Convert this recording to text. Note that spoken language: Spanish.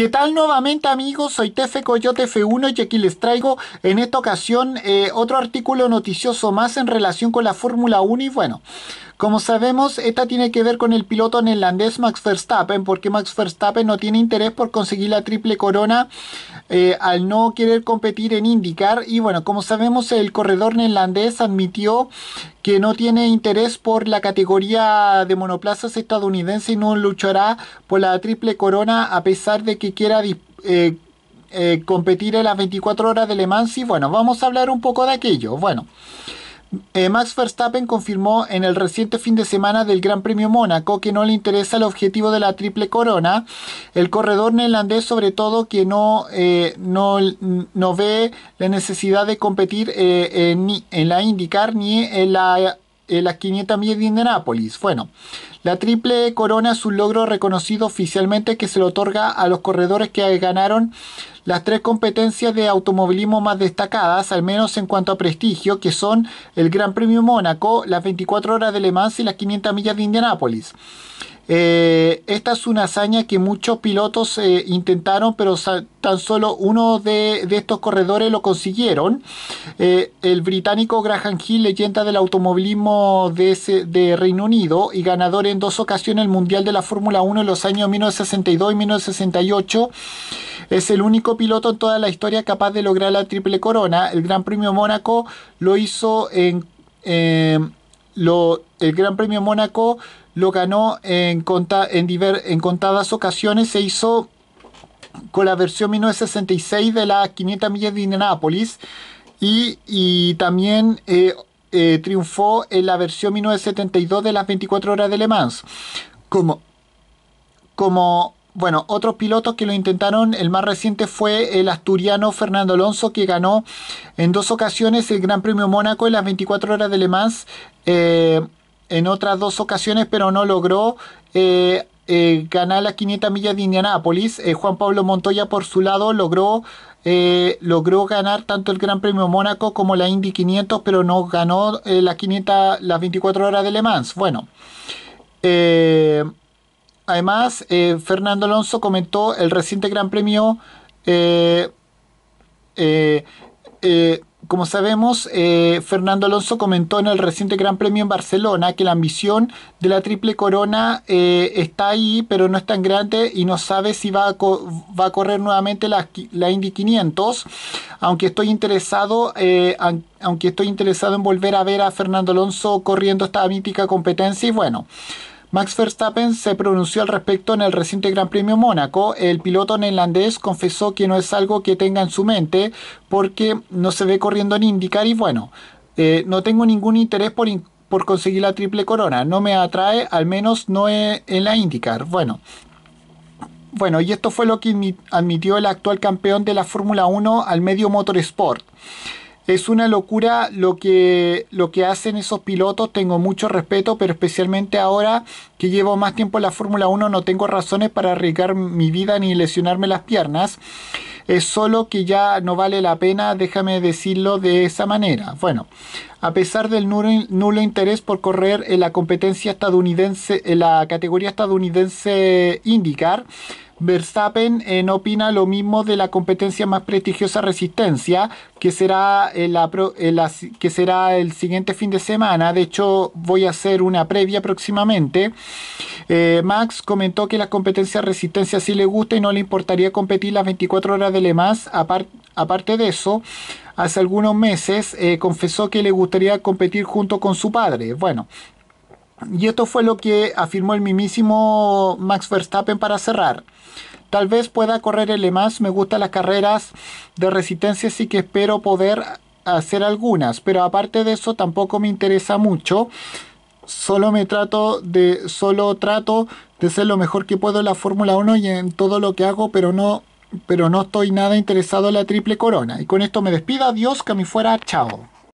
¿Qué tal nuevamente amigos? Soy Tefe Coyote F1 y aquí les traigo en esta ocasión eh, otro artículo noticioso más en relación con la Fórmula 1 y bueno, como sabemos esta tiene que ver con el piloto neerlandés Max Verstappen porque Max Verstappen no tiene interés por conseguir la triple corona eh, al no querer competir en IndyCar. Y bueno, como sabemos, el corredor neerlandés admitió que no tiene interés por la categoría de monoplazas estadounidense y no luchará por la triple corona a pesar de que quiera eh, eh, competir en las 24 horas de Le Mans. Y bueno, vamos a hablar un poco de aquello. Bueno. Eh, Max Verstappen confirmó en el reciente fin de semana del Gran Premio Mónaco que no le interesa el objetivo de la triple corona. El corredor neerlandés sobre todo que no, eh, no, ve la necesidad de competir eh, ni en, la indicar ni en la las 500 millas de Indianápolis. Bueno, la Triple e Corona es un logro reconocido oficialmente que se le otorga a los corredores que ganaron las tres competencias de automovilismo más destacadas, al menos en cuanto a prestigio, que son el Gran Premio Mónaco, las 24 horas de Le Mans y las 500 millas de Indianápolis. Eh, esta es una hazaña que muchos pilotos eh, intentaron, pero tan solo uno de, estos corredores lo consiguieron. Eh, el británico Graham Hill, leyenda del automovilismo de, de Reino Unido y ganador en dos ocasiones el Mundial de la Fórmula 1 en los años 1962 y 1968, es el único piloto en toda la historia capaz de lograr la triple corona. El Gran Premio Mónaco lo hizo en el Gran Premio Mónaco lo ganó en, en, en contadas ocasiones, se hizo con la versión 1966 de las 500 millas de Indianápolis y, también eh, eh, triunfó en la versión 1972 de las 24 horas de Le Mans. Como, como bueno, otros pilotos que lo intentaron, el más reciente fue el asturiano Fernando Alonso, que ganó en dos ocasiones el Gran Premio Mónaco en las 24 horas de Le Mans, eh, en otras dos ocasiones, pero no logró eh, eh, ganar las 500 millas de Indianápolis. Juan Pablo Montoya, por su lado, logró, logró ganar tanto el Gran Premio Mónaco como la Indy 500, pero no ganó las, 500, las 24 horas de Le Mans. Bueno. Eh, Además, eh, Fernando Alonso comentó el reciente Gran Premio. Eh, eh, como sabemos, Fernando Alonso comentó en el reciente Gran Premio en Barcelona que la ambición de la Triple Corona está ahí, pero no es tan grande y no sabe si va a, correr nuevamente la, la, Indy 500. Aunque estoy interesado, aunque estoy interesado en volver a ver a Fernando Alonso corriendo esta mítica competencia y bueno. Max Verstappen se pronunció al respecto en el reciente Gran Premio Mónaco. El piloto neerlandés confesó que no es algo que tenga en su mente porque no se ve corriendo en IndyCar y bueno, eh, no tengo ningún interés por, conseguir la triple corona. No me atrae, al menos no e, en la IndyCar. Bueno, bueno, y esto fue lo que admitió el actual campeón de la Fórmula 1 al medio Motorsport. Es una locura lo que, lo que hacen esos pilotos, tengo mucho respeto, pero especialmente ahora que llevo más tiempo en la Fórmula 1 no tengo razones para arriesgar mi vida ni lesionarme las piernas. Es solo que ya no vale la pena, déjame decirlo de esa manera. Bueno, a pesar del nulo, interés por correr en la competencia estadounidense, en la categoría estadounidense IndyCar, Verstappen en eh, opina lo mismo de la competencia más prestigiosa Resistencia, que será, el, eh, eh, que será el siguiente fin de semana. De hecho, voy a hacer una previa próximamente. Max comentó que la competencia Resistencia sí le gusta y no le importaría competir las 24 horas de Le Mans. aparte de eso, hace algunos meses confesó que le gustaría competir junto con su padre. Bueno, y esto fue lo que afirmó el mimísimo Max Verstappen para cerrar. Tal vez pueda correr el Le me gustan las carreras de resistencia, así que espero poder hacer algunas, pero aparte de eso tampoco me interesa mucho. Solo me trato de solo trato de ser lo mejor que puedo en la Fórmula 1 y en todo lo que hago, pero no pero no estoy nada interesado en la triple corona. Y con esto me despido, adiós, que a fuera, chao.